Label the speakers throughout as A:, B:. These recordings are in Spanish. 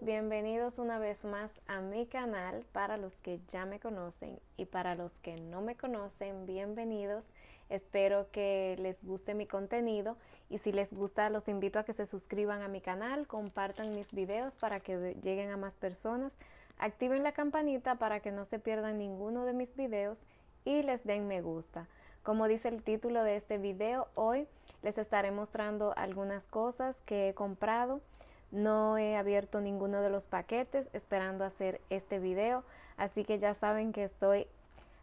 A: bienvenidos una vez más a mi canal. Para los que ya me conocen y para los que no me conocen, bienvenidos. Espero que les guste mi contenido y si les gusta los invito a que se suscriban a mi canal, compartan mis videos para que lleguen a más personas, activen la campanita para que no se pierdan ninguno de mis videos y les den me gusta. Como dice el título de este video, hoy les estaré mostrando algunas cosas que he comprado no he abierto ninguno de los paquetes esperando hacer este video, así que ya saben que estoy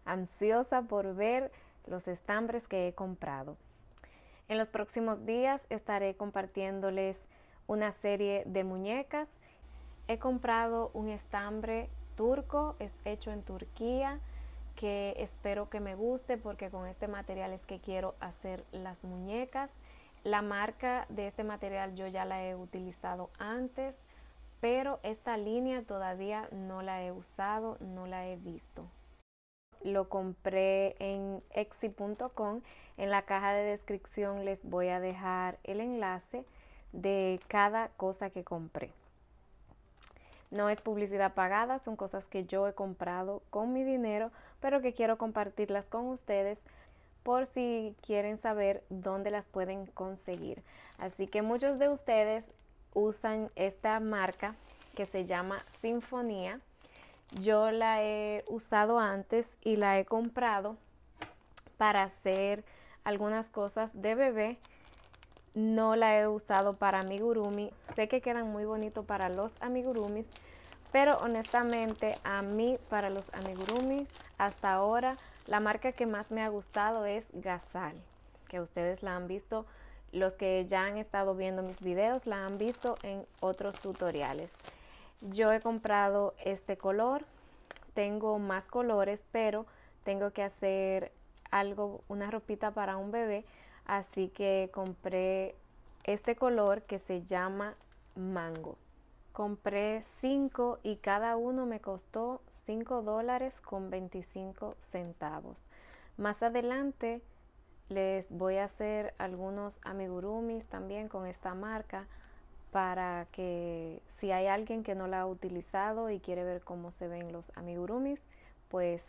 A: ansiosa por ver los estambres que he comprado. En los próximos días estaré compartiéndoles una serie de muñecas. He comprado un estambre turco, es hecho en Turquía, que espero que me guste porque con este material es que quiero hacer las muñecas. La marca de este material yo ya la he utilizado antes, pero esta línea todavía no la he usado, no la he visto. Lo compré en exi.com. En la caja de descripción les voy a dejar el enlace de cada cosa que compré. No es publicidad pagada, son cosas que yo he comprado con mi dinero, pero que quiero compartirlas con ustedes por si quieren saber dónde las pueden conseguir. Así que muchos de ustedes usan esta marca que se llama Sinfonía. Yo la he usado antes y la he comprado para hacer algunas cosas de bebé. No la he usado para amigurumi. Sé que quedan muy bonitos para los amigurumis, pero honestamente a mí para los amigurumis hasta ahora la marca que más me ha gustado es Gazal, que ustedes la han visto, los que ya han estado viendo mis videos la han visto en otros tutoriales. Yo he comprado este color, tengo más colores, pero tengo que hacer algo, una ropita para un bebé, así que compré este color que se llama mango. Compré cinco y cada uno me costó 5 dólares con 25 centavos. Más adelante les voy a hacer algunos amigurumis también con esta marca para que si hay alguien que no la ha utilizado y quiere ver cómo se ven los amigurumis, pues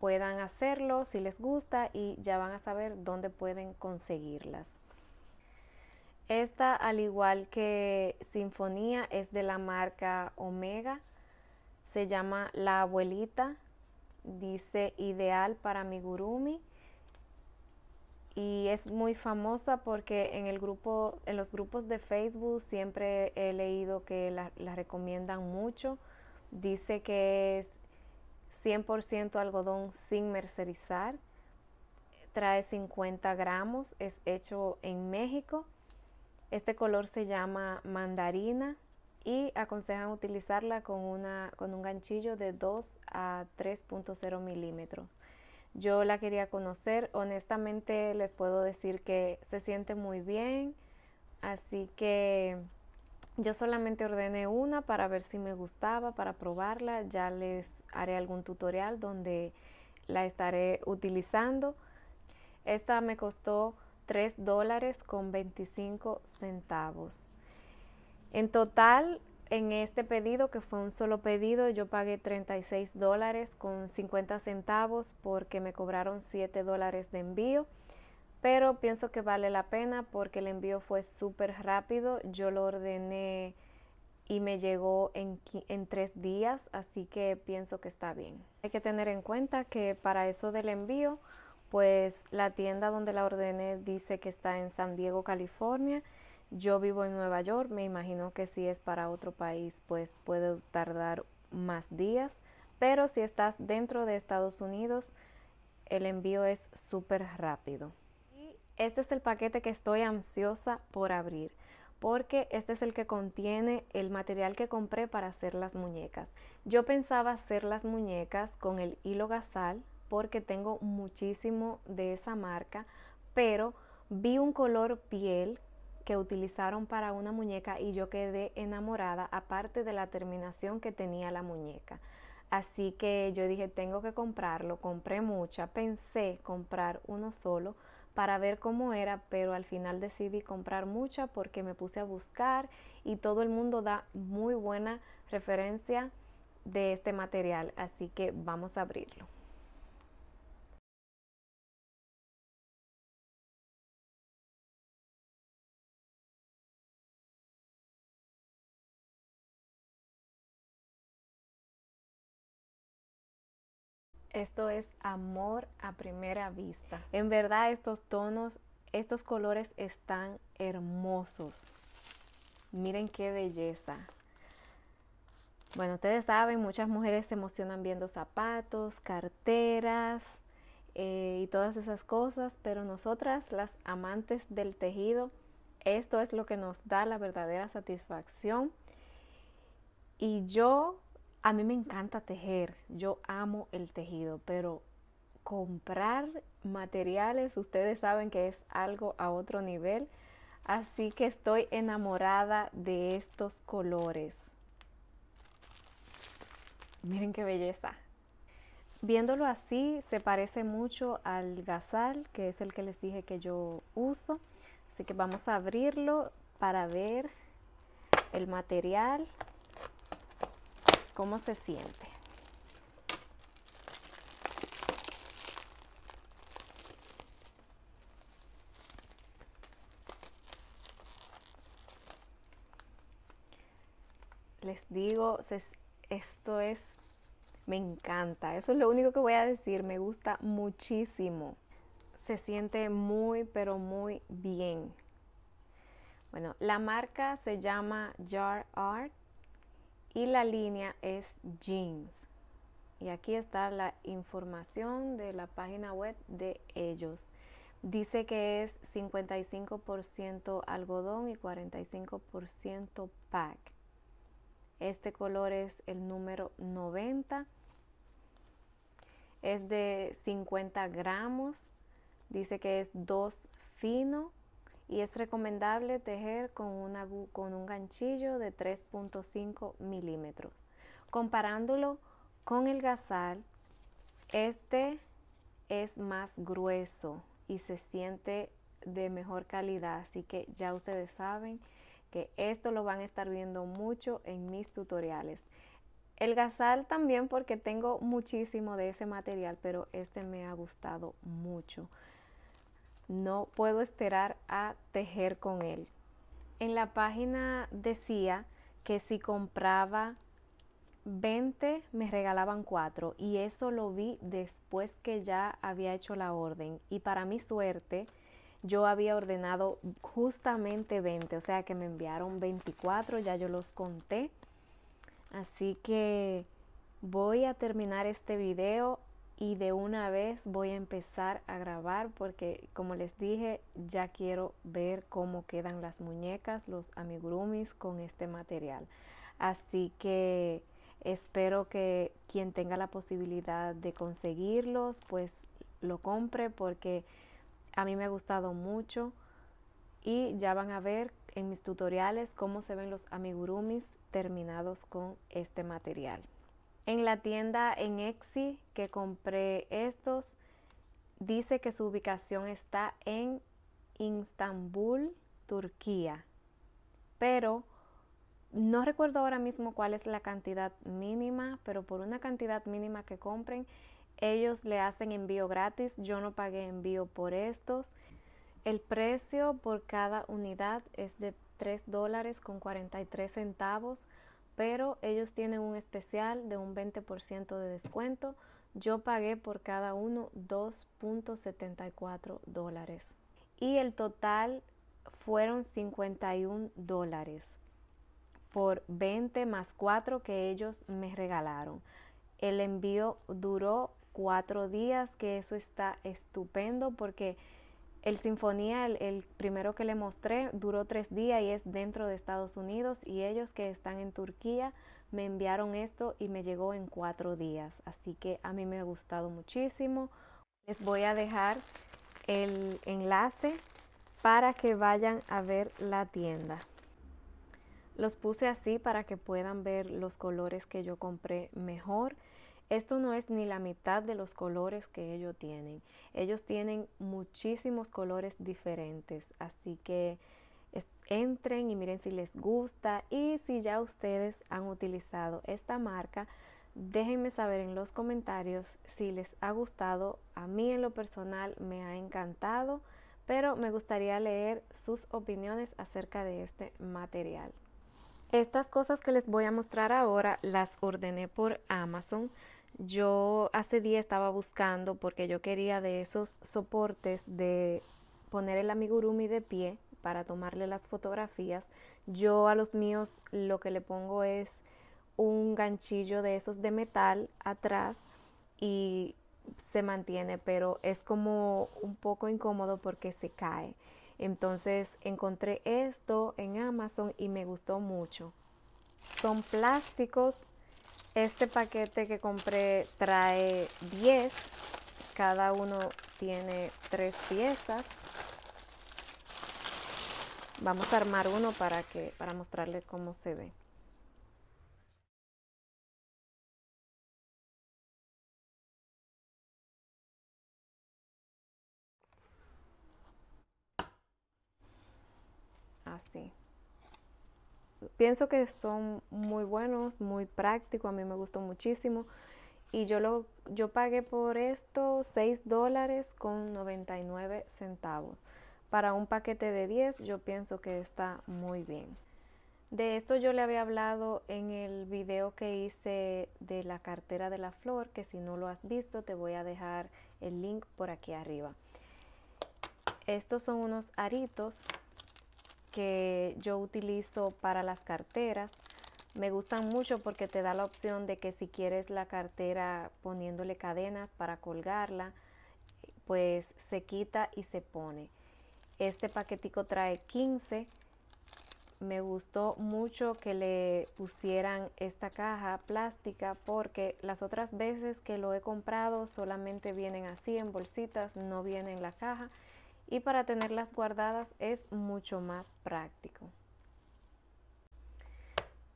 A: puedan hacerlo si les gusta y ya van a saber dónde pueden conseguirlas. Esta, al igual que Sinfonía, es de la marca Omega. Se llama La Abuelita. Dice ideal para gurumi. Y es muy famosa porque en, el grupo, en los grupos de Facebook siempre he leído que la, la recomiendan mucho. Dice que es 100% algodón sin mercerizar. Trae 50 gramos. Es hecho en México este color se llama mandarina y aconsejan utilizarla con, una, con un ganchillo de 2 a 3.0 milímetros. Yo la quería conocer, honestamente les puedo decir que se siente muy bien, así que yo solamente ordené una para ver si me gustaba, para probarla, ya les haré algún tutorial donde la estaré utilizando. Esta me costó 3 dólares con 25 centavos. En total, en este pedido, que fue un solo pedido, yo pagué 36 dólares con 50 centavos porque me cobraron 7 dólares de envío. Pero pienso que vale la pena porque el envío fue súper rápido. Yo lo ordené y me llegó en, en, tres días, así que pienso que está bien. Hay que tener en cuenta que para eso del envío pues la tienda donde la ordené dice que está en San Diego, California. Yo vivo en Nueva York, me imagino que si es para otro país, pues puede tardar más días, pero si estás dentro de Estados Unidos, el envío es súper rápido. Y este es el paquete que estoy ansiosa por abrir, porque este es el que contiene el material que compré para hacer las muñecas. Yo pensaba hacer las muñecas con el hilo gasal, porque tengo muchísimo de esa marca, pero vi un color piel que utilizaron para una muñeca y yo quedé enamorada, aparte de la terminación que tenía la muñeca. Así que yo dije, tengo que comprarlo, compré mucha, pensé comprar uno solo para ver cómo era, pero al final decidí comprar mucha porque me puse a buscar y todo el mundo da muy buena referencia de este material, así que vamos a abrirlo. Esto es amor a primera vista. En verdad estos tonos, estos colores están hermosos. Miren qué belleza. Bueno, ustedes saben, muchas mujeres se emocionan viendo zapatos, carteras eh, y todas esas cosas, pero nosotras, las amantes del tejido, esto es lo que nos da la verdadera satisfacción. Y yo a mí me encanta tejer, yo amo el tejido, pero comprar materiales, ustedes saben que es algo a otro nivel. Así que estoy enamorada de estos colores. Miren qué belleza. Viéndolo así, se parece mucho al gazal, que es el que les dije que yo uso. Así que vamos a abrirlo para ver el material cómo se siente. Les digo, esto es, me encanta, eso es lo único que voy a decir, me gusta muchísimo. Se siente muy, pero muy bien. Bueno, la marca se llama Jar Art y la línea es jeans. Y aquí está la información de la página web de ellos. Dice que es 55% algodón y 45% pack. Este color es el número 90. Es de 50 gramos. Dice que es 2 fino y es recomendable tejer con, una, con un ganchillo de 3.5 milímetros. Comparándolo con el gazal, este es más grueso y se siente de mejor calidad, así que ya ustedes saben que esto lo van a estar viendo mucho en mis tutoriales. El gazal también porque tengo muchísimo de ese material, pero este me ha gustado mucho. No puedo esperar a tejer con él. En la página decía que si compraba 20 me regalaban 4 y eso lo vi después que ya había hecho la orden y para mi suerte yo había ordenado justamente 20, o sea que me enviaron 24, ya yo los conté. Así que voy a terminar este video y de una vez voy a empezar a grabar porque como les dije ya quiero ver cómo quedan las muñecas, los amigurumis con este material. Así que espero que quien tenga la posibilidad de conseguirlos pues lo compre porque a mí me ha gustado mucho y ya van a ver en mis tutoriales cómo se ven los amigurumis terminados con este material. En la tienda en Etsy que compré estos, dice que su ubicación está en Istanbul, Turquía. Pero no recuerdo ahora mismo cuál es la cantidad mínima, pero por una cantidad mínima que compren, ellos le hacen envío gratis. Yo no pagué envío por estos. El precio por cada unidad es de 3 dólares con 43 centavos pero ellos tienen un especial de un 20% de descuento. Yo pagué por cada uno 2.74 dólares y el total fueron 51 dólares por 20 más 4 que ellos me regalaron. El envío duró 4 días, que eso está estupendo porque el Sinfonía, el, primero que le mostré, duró tres días y es dentro de Estados Unidos y ellos que están en Turquía me enviaron esto y me llegó en cuatro días. Así que a mí me ha gustado muchísimo. Les voy a dejar el enlace para que vayan a ver la tienda. Los puse así para que puedan ver los colores que yo compré mejor. Esto no es ni la mitad de los colores que ellos tienen. Ellos tienen muchísimos colores diferentes. Así que entren y miren si les gusta. Y si ya ustedes han utilizado esta marca, déjenme saber en los comentarios si les ha gustado. A mí en lo personal me ha encantado, pero me gustaría leer sus opiniones acerca de este material. Estas cosas que les voy a mostrar ahora las ordené por Amazon. Yo hace día estaba buscando porque yo quería de esos soportes de poner el amigurumi de pie para tomarle las fotografías. Yo a los míos lo que le pongo es un ganchillo de esos de metal atrás y se mantiene, pero es como un poco incómodo porque se cae. Entonces encontré esto en Amazon y me gustó mucho. Son plásticos. Este paquete que compré trae 10. Cada uno tiene 3 piezas. Vamos a armar uno para, que, para mostrarles cómo se ve. pienso que son muy buenos, muy prácticos, a mí me gustó muchísimo. Y yo, lo, yo pagué por esto 6 dólares con 99 centavos. Para un paquete de 10 yo pienso que está muy bien. De esto yo le había hablado en el video que hice de la cartera de la flor, que si no lo has visto te voy a dejar el link por aquí arriba. Estos son unos aritos que yo utilizo para las carteras. Me gustan mucho porque te da la opción de que si quieres la cartera poniéndole cadenas para colgarla, pues se quita y se pone. Este paquetico trae 15. Me gustó mucho que le pusieran esta caja plástica porque las otras veces que lo he comprado solamente vienen así en bolsitas, no vienen la caja y para tenerlas guardadas es mucho más práctico.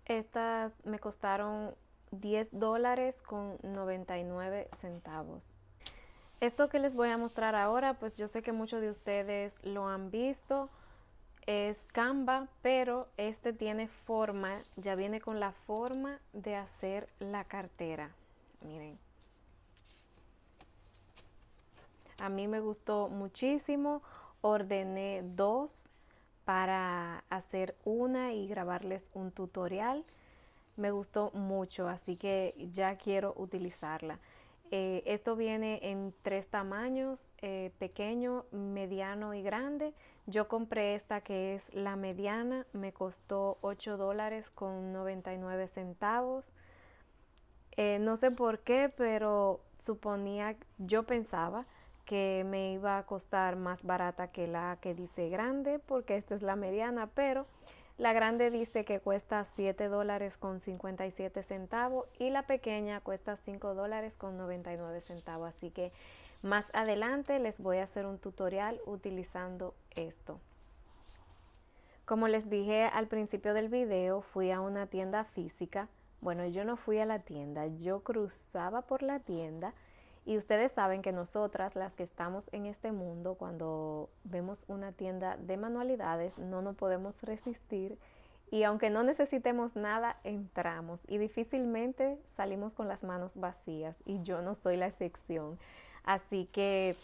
A: Estas me costaron 10 dólares con 99 centavos. Esto que les voy a mostrar ahora, pues yo sé que muchos de ustedes lo han visto, es Canva, pero este tiene forma, ya viene con la forma de hacer la cartera. Miren, A mí me gustó muchísimo. Ordené dos para hacer una y grabarles un tutorial. Me gustó mucho, así que ya quiero utilizarla. Eh, esto viene en tres tamaños, eh, pequeño, mediano y grande. Yo compré esta que es la mediana, me costó 8 dólares con 99 centavos. Eh, no sé por qué, pero suponía, yo pensaba que me iba a costar más barata que la que dice grande, porque esta es la mediana, pero la grande dice que cuesta 7 dólares con 57 centavos y la pequeña cuesta 5 dólares con 99 centavos. Así que más adelante les voy a hacer un tutorial utilizando esto. Como les dije al principio del video, fui a una tienda física. Bueno, yo no fui a la tienda, yo cruzaba por la tienda y ustedes saben que nosotras, las que estamos en este mundo, cuando vemos una tienda de manualidades, no nos podemos resistir y aunque no necesitemos nada, entramos y difícilmente salimos con las manos vacías y yo no soy la excepción. Así que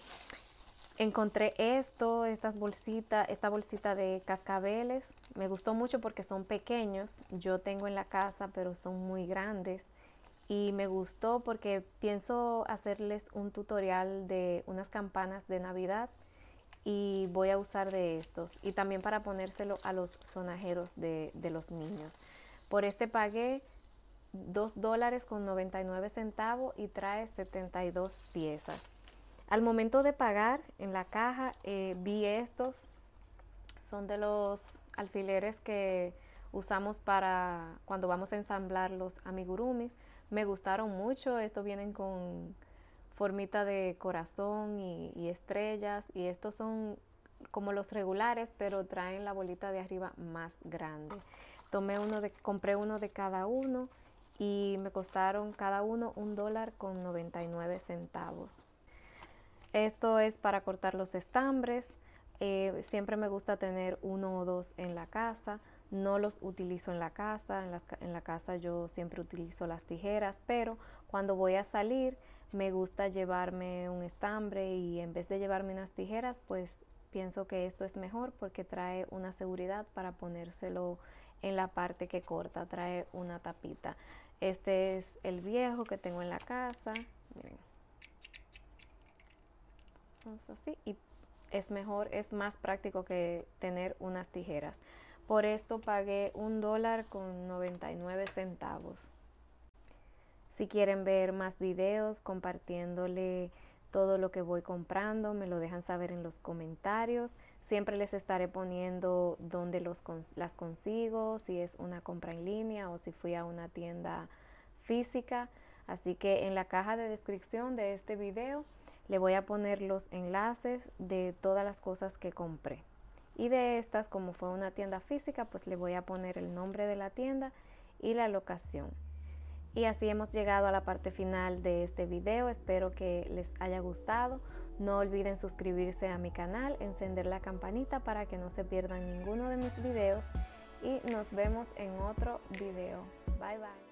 A: encontré esto, estas bolsitas, esta bolsita de cascabeles. Me gustó mucho porque son pequeños. Yo tengo en la casa, pero son muy grandes y me gustó porque pienso hacerles un tutorial de unas campanas de Navidad y voy a usar de estos y también para ponérselo a los sonajeros de, los niños. Por este pagué 2 dólares con 99 centavos y trae 72 piezas. Al momento de pagar en la caja eh, vi estos, son de los alfileres que usamos para cuando vamos a ensamblar los amigurumis me gustaron mucho. Estos vienen con formita de corazón y, estrellas y estos son como los regulares, pero traen la bolita de arriba más grande. Tomé uno de, compré uno de cada uno y me costaron cada uno un dólar con 99 centavos. Esto es para cortar los estambres. Eh, siempre me gusta tener uno o dos en la casa. No los utilizo en la casa. En, la casa yo siempre utilizo las tijeras, pero cuando voy a salir me gusta llevarme un estambre y en vez de llevarme unas tijeras, pues pienso que esto es mejor porque trae una seguridad para ponérselo en la parte que corta. Trae una tapita. Este es el viejo que tengo en la casa. Miren. vamos así. Y es mejor, es más práctico que tener unas tijeras. Por esto pagué un dólar con 99 centavos. Si quieren ver más videos compartiéndole todo lo que voy comprando, me lo dejan saber en los comentarios. Siempre les estaré poniendo dónde los, las consigo, si es una compra en línea o si fui a una tienda física. Así que en la caja de descripción de este video le voy a poner los enlaces de todas las cosas que compré. Y de estas, como fue una tienda física, pues le voy a poner el nombre de la tienda y la locación. Y así hemos llegado a la parte final de este video. Espero que les haya gustado. No olviden suscribirse a mi canal, encender la campanita para que no se pierdan ninguno de mis videos. Y nos vemos en otro video. Bye bye.